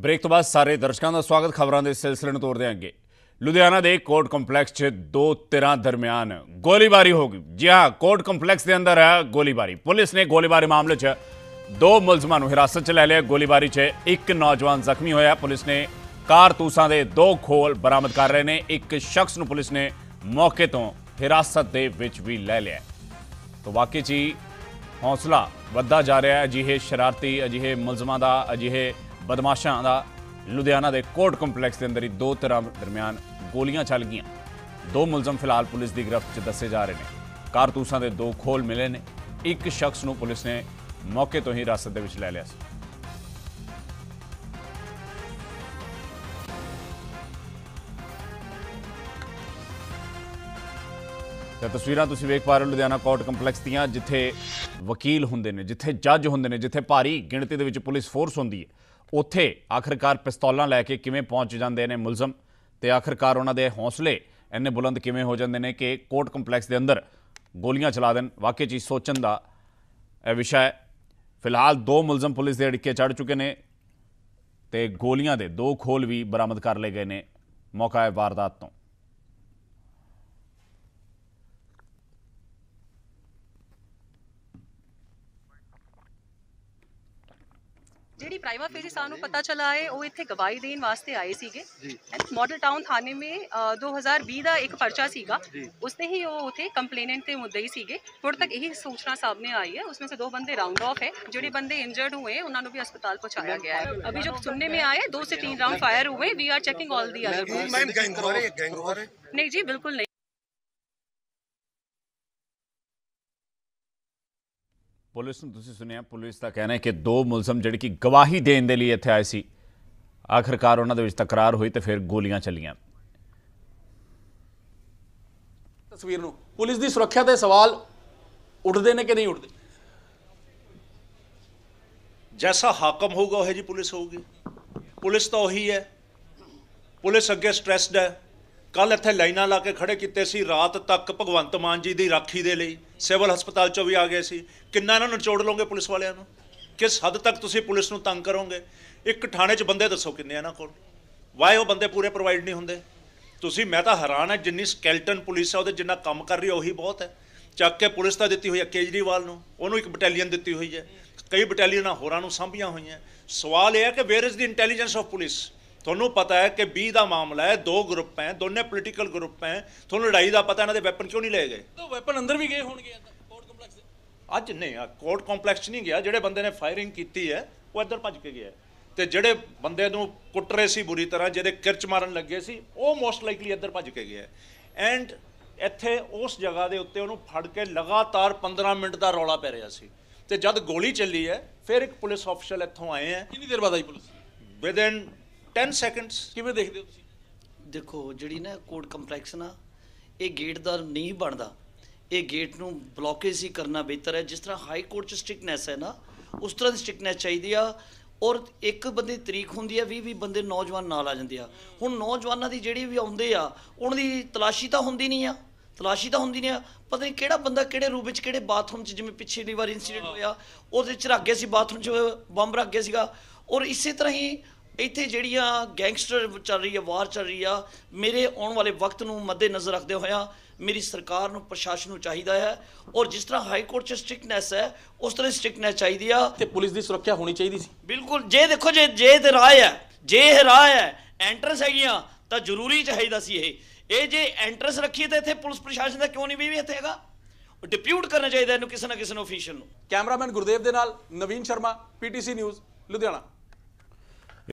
break ਤੋਂ ਬਾਅਦ ਸਾਰੇ ਦਰਸ਼ਕਾਂ ਦਾ ਸਵਾਗਤ ਖਬਰਾਂ ਦੇ ਸਿਲਸਿਲੇ ਨੂੰ ਤੋਰਦੇ ਆਂਗੇ ਲੁਧਿਆਣਾ ਦੇ ਕੋਰਟ ਕੰਪਲੈਕਸ 'ਚ ਦੋ ਤਿਰਾਂ ਦਰਮਿਆਨ ਗੋਲੀਬਾਰੀ ਹੋ ਗਈ ਜੀ ਹਾਂ ਕੋਰਟ ਕੰਪਲੈਕਸ ਦੇ ਅੰਦਰ ਹੈ ਗੋਲੀਬਾਰੀ ਪੁਲਿਸ ਨੇ ਗੋਲੀਬਾਰੀ ਮਾਮਲੇ 'ਚ ਦੋ ਮੁਲਜ਼ਮਾਂ ਨੂੰ ਹਿਰਾਸਤ 'ਚ ਲੈ ਲਿਆ ਗੋਲੀਬਾਰੀ 'ਚ ਇੱਕ ਨੌਜਵਾਨ ਜ਼ਖਮੀ ਹੋਇਆ ਪੁਲਿਸ ਨੇ ਕਾਰਤੂਸਾਂ ਦੇ ਦੋ ਖੋਲ ਬਰਾਮਦ ਕਰ ਰਹੇ ਨੇ ਇੱਕ ਸ਼ਖਸ ਨੂੰ ਪੁਲਿਸ ਨੇ ਮੌਕੇ ਤੋਂ ਹਿਰਾਸਤ ਦੇ ਵਿੱਚ ਵੀ ਲੈ ਲਿਆ ਤਾਂ ਵਾਕਈ ਜੀ ਹੌਸਲਾ ਵੱਧਾ ਜਾ ਰਿਹਾ ਹੈ ਜਿਹੇ ਸ਼ਰਾਰਤੀ ਅਜਿਹੇ ਮੁਲਜ਼ਮਾਂ ਦਾ ਅਜਿਹੇ ਬਦਮਾਸ਼ਾਂ ਦਾ ਲੁਧਿਆਣਾ ਦੇ ਕੋਰਟ ਕੰਪਲੈਕਸ ਦੇ ਅੰਦਰ ਹੀ ਦੋ ਤਰ੍ਹਾਂ ਦਰਮਿਆਨ ਗੋਲੀਆਂ ਚੱਲ ਗਈਆਂ ਦੋ ਮੁਲਜ਼ਮ ਫਿਲਹਾਲ ਪੁਲਿਸ ਦੀ ਗ੍ਰਿਫਤ 'ਚ ਦੱਸੇ ਜਾ ਰਹੇ ਨੇ ਕਾਰਤੂਸਾਂ ਦੇ ਦੋ ਖੋਲ ਮਿਲੇ ਨੇ ਇੱਕ ਸ਼ਖਸ ਨੂੰ ਪੁਲਿਸ ਨੇ ਮੌਕੇ ਤੋਂ ਹੀ ਰਾਸਤ ਦੇ ਵਿੱਚ ਲੈ ਲਿਆ ਸੀ ਤਾਂ ਤਸਵੀਰਾਂ ਤੁਸੀਂ ਵੇਖ ਪਾ ਰਹੇ ਹੋ ਲੁਧਿਆਣਾ ਕੋਰਟ ਕੰਪਲੈਕਸ ਦੀਆਂ ਜਿੱਥੇ ਵਕੀਲ ਹੁੰਦੇ ਨੇ ਜਿੱਥੇ ਜੱਜ ਹੁੰਦੇ ਨੇ ਜਿੱਥੇ ਭਾਰੀ ਗਿਣਤੀ ਦੇ ਵਿੱਚ ਪੁਲਿਸ ਫੋਰਸ ਹੁੰਦੀ ਹੈ ਉੱਥੇ ਆਖਰਕਾਰ ਪਿਸਤੌਲਾਂ ਲੈ ਕੇ ਕਿਵੇਂ ਪਹੁੰਚ ਜਾਂਦੇ ਨੇ ਮੁਲਜ਼ਮ ਤੇ ਆਖਰਕਾਰ ਉਹਨਾਂ ਦੇ ਹੌਸਲੇ ਇੰਨੇ ਬੁਲੰਦ ਕਿਵੇਂ ਹੋ ਜਾਂਦੇ ਨੇ ਕਿ ਕੋਰਟ ਕੰਪਲੈਕਸ ਦੇ ਅੰਦਰ ਗੋਲੀਆਂ ਚਲਾ ਦੇਣ ਵਾਕਈ ਚੀਜ਼ ਸੋਚਣ ਦਾ ਇਹ ਵਿਸ਼ਾ ਹੈ ਫਿਲਹਾਲ ਦੋ ਮੁਲਜ਼ਮ ਪੁਲਿਸ ਦੇ ਅੜਕੇ ਚੜ ਚੁੱਕੇ ਨੇ ਤੇ ਗੋਲੀਆਂ ਦੇ ਦੋ ਖੋਲ ਵੀ ਬਰਾਮਦ ਕਰ ਲਏ ਗਏ ਨੇ ਮੌਕਾ ਹੈ ਵਾਰਦਾਤ ਤੋਂ ਜਿਹੜੀ प्राइमा फेसी ਸਾਨੂੰ ਪਤਾ ਚਲਾ ਹੈ ਉਹ ਇੱਥੇ ਗਵਾਹੀ ਦੇਣ ਵਾਸਤੇ ਆਏ ਸੀਗੇ ਮਾਡਲ ਟਾਊਨ ਥਾਣੇ ਮੇ 2020 ਦਾ ਇੱਕ ਪਰਚਾ ਸੀਗਾ ਉਸਨੇ ਹੀ ਉਹ ਉਥੇ ਕੰਪਲੇਨੈਂਟ ਤੇ ਮੁੱਦੇ ਹੀ ਸੀਗੇ ਹੁਣ ਤੱਕ ਇਹੀ ਸੂਚਨਾ ਸਾਹਮਣੇ ਆਈ ਹੈ ਉਸਮੇ ਸੇ ਦੋ ਬੰਦੇ ਰਾਊਂਡ ਆਫ ਹੈ ਜਿਹੜੇ ਬੰਦੇ ਇੰਜਰਡ ਹੋਏ ਉਹਨਾਂ ਨੂੰ ਵੀ ਹਸਪਤਾਲ ਪਹੁੰਚਾਇਆ ਗਿਆ ਹੈ है अभी जो सुनने में आए दो से तीन राउंड फायर हुए we are checking all ma'am other ਹੈ वॉर ਹੈ ਨਹੀਂ ਜੀ ਬਿਲਕੁਲ ਨਹੀਂ ਪੁਲਿਸ ਨੂੰ ਤੁਸੀਂ ਸੁਣਿਆ ਪੁਲਿਸ ਦਾ ਕਹਿਣਾ ਹੈ ਕਿ ਦੋ ਮੁਲਜ਼ਮ ਜਿਹੜੇ ਕਿ ਗਵਾਹੀ ਦੇਣ ਦੇ ਲਈ ਇੱਥੇ ਆਏ ਸੀ ਆਖਰਕਾਰ ਉਹਨਾਂ ਦੇ ਵਿੱਚ ਤਕਰਾਰ ਹੋਈ ਤੇ ਫਿਰ ਗੋਲੀਆਂ ਚੱਲੀਆਂ ਤਸਵੀਰ ਨੂੰ ਪੁਲਿਸ ਦੀ ਸੁਰੱਖਿਆ ਦੇ ਸਵਾਲ ਉੱਠਦੇ ਨੇ ਕਿ ਨਹੀਂ ਉੱਠਦੇ ਜੈਸਾ ਹਾਕਮ ਹੋਊਗਾ ਉਹ ਜੀ ਪੁਲਿਸ ਹੋਊਗੀ ਪੁਲਿਸ ਤਾਂ ਉਹੀ ਹੈ ਪੁਲਿਸ ਅੱਗੇ ਸਟ੍ਰੈਸਡ ਹੈ ਕੱਲ ਇੱਥੇ ਲਾਈਨਾਂ ਲਾ ਕੇ ਖੜੇ ਕੀਤੇ ਸੀ ਰਾਤ ਤੱਕ ਭਗਵੰਤ ਮਾਨ ਜੀ ਦੀ ਰਾਖੀ ਦੇ ਲਈ ਸਿਵਲ ਹਸਪਤਾਲ ਚੋਂ ਵੀ ਆ ਗਏ ਸੀ ਕਿੰਨਾ ਇਹਨਾਂ ਨੂੰ ਚੋੜ ਲਓਗੇ ਪੁਲਿਸ ਵਾਲਿਆਂ ਨੂੰ ਕਿਸ ਹੱਦ ਤੱਕ ਤੁਸੀਂ ਪੁਲਿਸ ਨੂੰ ਤੰਗ ਕਰੋਗੇ ਇੱਕ ਥਾਣੇ 'ਚ ਬੰਦੇ ਦੱਸੋ ਕਿੰਨੇ ਇਹਨਾਂ ਕੋਲ ਵਾਏ ਉਹ ਬੰਦੇ ਪੂਰੇ ਪ੍ਰੋਵਾਈਡ ਨਹੀਂ ਹੁੰਦੇ ਤੁਸੀਂ ਮੈਂ ਤਾਂ ਹੈਰਾਨ ਹਾਂ ਜਿੰਨੀ ਸਕੈਲਟਨ ਪੁਲਿਸ ਆ ਉਹਦੇ ਜਿੰਨਾ ਕੰਮ ਕਰ ਰਹੀ ਉਹੀ ਬਹੁਤ ਹੈ ਚੱਕ ਕੇ ਪੁਲਿਸ ਤਾਂ ਦਿੱਤੀ ਹੋਈ ਹੈ ਕੇਜਰੀਵਾਲ ਨੂੰ ਉਹਨੂੰ ਇੱਕ ਬਟਾਲੀਅਨ ਦਿੱਤੀ ਹੋਈ ਹੈ ਕਈ ਬਟਾਲੀਅਨਾਂ ਹੋਰਾਂ ਨੂੰ ਸਾਂਭੀਆਂ ਹੋਈਆਂ ਸਵਾਲ ਇਹ ਹੈ ਕਿ where is the intelligence of police ਤੁਹਾਨੂੰ ਪਤਾ ਹੈ ਕਿ 20 ਦਾ ਮਾਮਲਾ ਹੈ ਦੋ ਗਰੁੱਪ ਹੈ ਦੋਨੇ ਪੋਲੀਟੀਕਲ ਗਰੁੱਪ ਹੈ ਤੁਹਾਨੂੰ ਲੜਾਈ ਦਾ ਪਤਾ ਇਹਨਾਂ ਦੇ ਵੈਪਨ ਕਿਉਂ ਨਹੀਂ ਲਏ ਗਏ ਤਾਂ ਵੈਪਨ ਅੰਦਰ ਵੀ ਗਏ ਹੋਣਗੇ ਕੋਰਟ ਕੰਪਲੈਕਸ ਅੱਜ ਨਹੀਂ ਆ ਕੋਰਟ ਕੰਪਲੈਕਸ ਨਹੀਂ ਗਿਆ ਜਿਹੜੇ ਬੰਦੇ ਨੇ ਫਾਇਰਿੰਗ ਕੀਤੀ ਹੈ ਉਹ ਇੱਧਰ ਭੱਜ ਕੇ ਗਿਆ ਤੇ ਜਿਹੜੇ ਬੰਦੇ ਨੂੰ ਕੁੱਟ ਰਹੇ ਸੀ ਬੁਰੀ ਤਰ੍ਹਾਂ ਜਿਹਦੇ ਕਿਰਚ ਮਾਰਨ ਲੱਗੇ ਸੀ ਉਹ ਮੋਸਟ ਲਾਈਕਲੀ ਇੱਧਰ ਭੱਜ ਕੇ ਗਿਆ ਐਂਡ ਇੱਥੇ ਉਸ ਜਗ੍ਹਾ ਦੇ ਉੱਤੇ ਉਹਨੂੰ ਫੜ ਕੇ ਲਗਾਤਾਰ 15 ਮਿੰਟ ਦਾ ਰੌਲਾ ਪੈ ਰਿਹਾ ਸੀ ਤੇ ਜਦ ਗੋਲੀ ਚੱਲੀ ਹੈ ਫਿਰ ਇੱਕ ਪੁਲਿਸ ਆਫੀਸਰ ਇੱਥੋਂ ਆਏ ਹੈ ਕਿੰਨੀ ਦੇਰ ਬਾਅਦ ਆਈ ਪੁਲਿਸ ਵਿਦਨ 10 ਸੈਕਿੰਡਸ ਕਿਵੇਂ ਦੇਖਦੇ ਹੋ ਤੁਸੀਂ ਦੇਖੋ ਜਿਹੜੀ ਨਾ ਕੋਡ ਕੰਪਲੈਕਸ ਨਾ ਇਹ ਗੇਟ ਦਾ ਨਹੀਂ ਬਣਦਾ ਇਹ ਗੇਟ ਨੂੰ ਬਲੌਕੇਜ ਹੀ ਕਰਨਾ ਬਿਹਤਰ ਹੈ ਜਿਸ ਤਰ੍ਹਾਂ ਹਾਈ ਕੋਰਟ 'ਚ ਸਟ੍ਰਿਕਨੈਸ ਹੈ ਨਾ ਉਸ ਤਰ੍ਹਾਂ ਦੀ ਸਟ੍ਰਿਕਨੈਸ ਚਾਹੀਦੀ ਆ ਔਰ ਇੱਕ ਬੰਦੇ ਤਰੀਕ ਹੁੰਦੀ ਆ 20 20 ਬੰਦੇ ਨੌਜਵਾਨ ਨਾਲ ਆ ਜਾਂਦੇ ਆ ਹੁਣ ਨੌਜਵਾਨਾਂ ਦੀ ਜਿਹੜੀ ਵੀ ਆਉਂਦੇ ਆ ਉਹਨਾਂ ਦੀ ਤਲਾਸ਼ੀ ਤਾਂ ਹੁੰਦੀ ਨਹੀਂ ਆ ਤਲਾਸ਼ੀ ਤਾਂ ਹੁੰਦੀ ਨਹੀਂ ਆ ਪਤਾ ਨਹੀਂ ਕਿਹੜਾ ਬੰਦਾ ਕਿਹੜੇ ਰੂਪ ਵਿੱਚ ਕਿਹੜੇ ਬਾਥਰੂਮ 'ਚ ਜਿਵੇਂ ਪਿਛਲੀ ਵਾਰ ਇਨਸੀਡੈਂਟ ਹੋਇਆ ਉਹਦੇ 'ਚ ਰੱਖ ਗਿਆ ਸੀ ਬਾਥਰੂਮ 'ਚ ਬੰਬ ਰੱਖ ਗਿਆ ਸੀਗਾ ਔਰ ਇਸੇ ਤਰ੍ਹਾਂ ਹੀ ਇੱਥੇ ਜਿਹੜੀਆਂ ਗੈਂਗਸਟਰ ਚੱਲ ਰਹੀ ਹੈ ਵਾਰ ਚੱਲ ਰਹੀ ਆ ਮੇਰੇ ਆਉਣ ਵਾਲੇ ਵਕਤ ਨੂੰ ਮੱਦੇ ਨਜ਼ਰ ਰੱਖਦੇ ਹੋਇਆ ਮੇਰੀ ਸਰਕਾਰ ਨੂੰ ਪ੍ਰਸ਼ਾਸਨ ਨੂੰ ਚਾਹੀਦਾ ਹੈ ਔਰ ਜਿਸ ਤਰ੍ਹਾਂ ਹਾਈ ਕੋਰਟ 'ਚ ਸਟ੍ਰਿਕਨੈਸ ਹੈ ਉਸ ਤਰ੍ਹਾਂ ਸਟ੍ਰਿਕਨੈਸ ਚਾਹੀਦੀ ਆ ਤੇ ਪੁਲਿਸ ਦੀ ਸੁਰੱਖਿਆ ਹੋਣੀ ਚਾਹੀਦੀ ਸੀ ਬਿਲਕੁਲ ਜੇ ਦੇਖੋ ਜੇ ਜੇ ਤੇ ਰਾਹ ਹੈ ਜੇ ਇਹ ਰਾਹ ਹੈ ਐਂਟਰਸ ਹੈਗੀਆਂ ਤਾਂ ਜ਼ਰੂਰੀ ਚਾਹੀਦਾ ਸੀ ਇਹ ਇਹ ਜੇ ਐਂਟਰਸ ਰੱਖੀ ਤੇ ਇੱਥੇ ਪੁਲਿਸ ਪ੍ਰਸ਼ਾਸਨ ਦਾ ਕਿਉਂ ਨਹੀਂ ਵੀ ਇੱਥੇ ਹੈਗਾ ਡਿਪਿਊਟ ਕਰਨਾ ਚਾਹੀਦਾ ਇਹਨੂੰ ਕਿਸੇ ਨਾ ਕਿਸੇ ਨੂੰ ਅਫੀਸ਼ੀਅਲ ਨੂੰ ਕੈਮਰਾਮੈਨ ਗੁਰਦੇਵ ਦੇ ਨਾਲ ਨਵੀਨ ਸ਼ਰਮਾ ਪੀਟੀਸੀ ਨਿਊਜ਼ ਲੁਧਿਆਣਾ